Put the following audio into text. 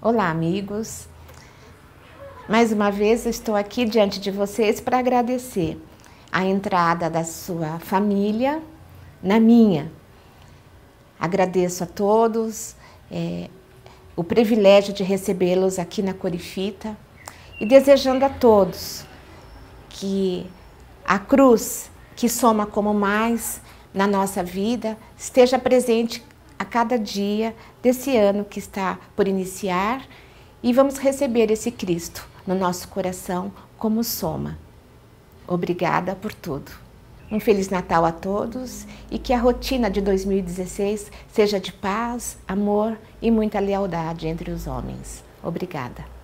Olá, amigos. Mais uma vez estou aqui diante de vocês para agradecer a entrada da sua família na minha. Agradeço a todos é, o privilégio de recebê-los aqui na Corifita e desejando a todos que a cruz, que soma como mais na nossa vida, esteja presente cada dia desse ano que está por iniciar e vamos receber esse Cristo no nosso coração como soma. Obrigada por tudo. Um Feliz Natal a todos e que a rotina de 2016 seja de paz, amor e muita lealdade entre os homens. Obrigada.